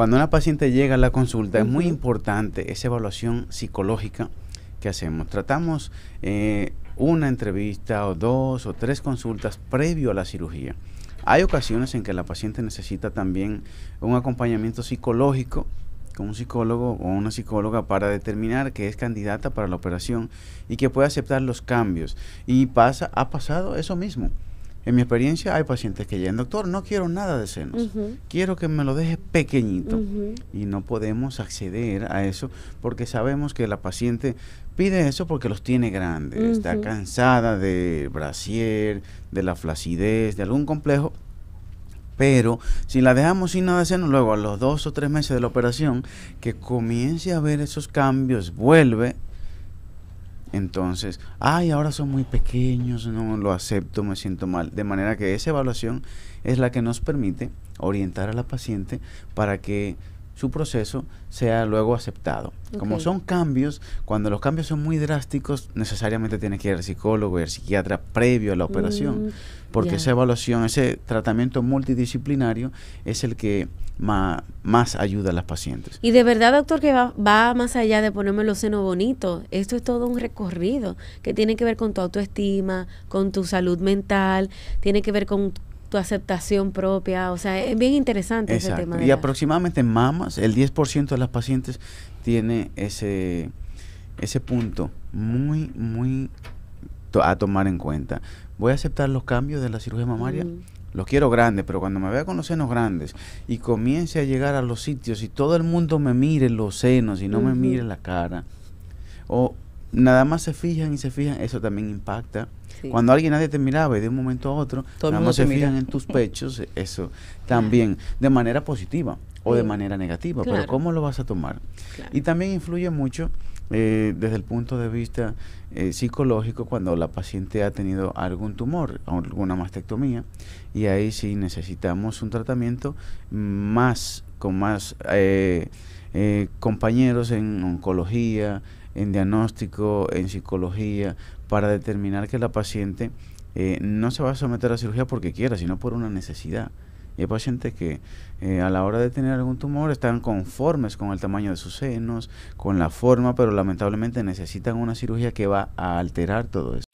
Cuando una paciente llega a la consulta, es muy importante esa evaluación psicológica que hacemos. Tratamos eh, una entrevista o dos o tres consultas previo a la cirugía. Hay ocasiones en que la paciente necesita también un acompañamiento psicológico con un psicólogo o una psicóloga para determinar que es candidata para la operación y que puede aceptar los cambios. Y pasa, ha pasado eso mismo en mi experiencia hay pacientes que llegan, doctor, no quiero nada de senos, quiero que me lo deje pequeñito. Y no podemos acceder a eso porque sabemos que la paciente pide eso porque los tiene grandes, está cansada de brasier, de la flacidez, de algún complejo. Pero si la dejamos sin nada de senos, luego a los dos o tres meses de la operación, que comience a ver esos cambios, vuelve entonces, ay, ahora son muy pequeños, no lo acepto, me siento mal. De manera que esa evaluación es la que nos permite orientar a la paciente para que su proceso sea luego aceptado. Como son cambios, cuando los cambios son muy drásticos, necesariamente tiene que ir al psicólogo y al psiquiatra previo a la operación, mm, porque esa evaluación, ese tratamiento multidisciplinario es el que más ayuda a las pacientes. Y de verdad, doctor, que va, va más allá de ponerme los senos bonitos. Esto es todo un recorrido que tiene que ver con tu autoestima, con tu salud mental, tiene que ver con tu aceptación propia. O sea, es bien interesante ese tema. y aproximadamente en mamas, el 10% de las pacientes tiene ese, ese punto muy, muy a tomar en cuenta. Voy a aceptar los cambios de la cirugía mamaria. Mm. Los quiero grandes, pero cuando me vea con los senos grandes y comience a llegar a los sitios y todo el mundo me mire los senos y no me mire la cara, o nada más se fijan y se fijan, eso también impacta. Cuando alguien nadie te miraba y de un momento a otro, nada más se fijan en tus pechos, eso también, de manera positiva o de manera negativa, pero ¿cómo lo vas a tomar? Y también influye mucho eh, desde el punto de vista eh, psicológico cuando la paciente ha tenido algún tumor, alguna mastectomía, y ahí sí necesitamos un tratamiento más, con más eh, compañeros en oncología, en diagnóstico, en psicología, para determinar que la paciente eh, no se va a someter a cirugía porque quiera, sino por una necesidad. Y hay pacientes que eh, a la hora de tener algún tumor están conformes con el tamaño de sus senos, con la forma, pero lamentablemente necesitan una cirugía que va a alterar todo eso.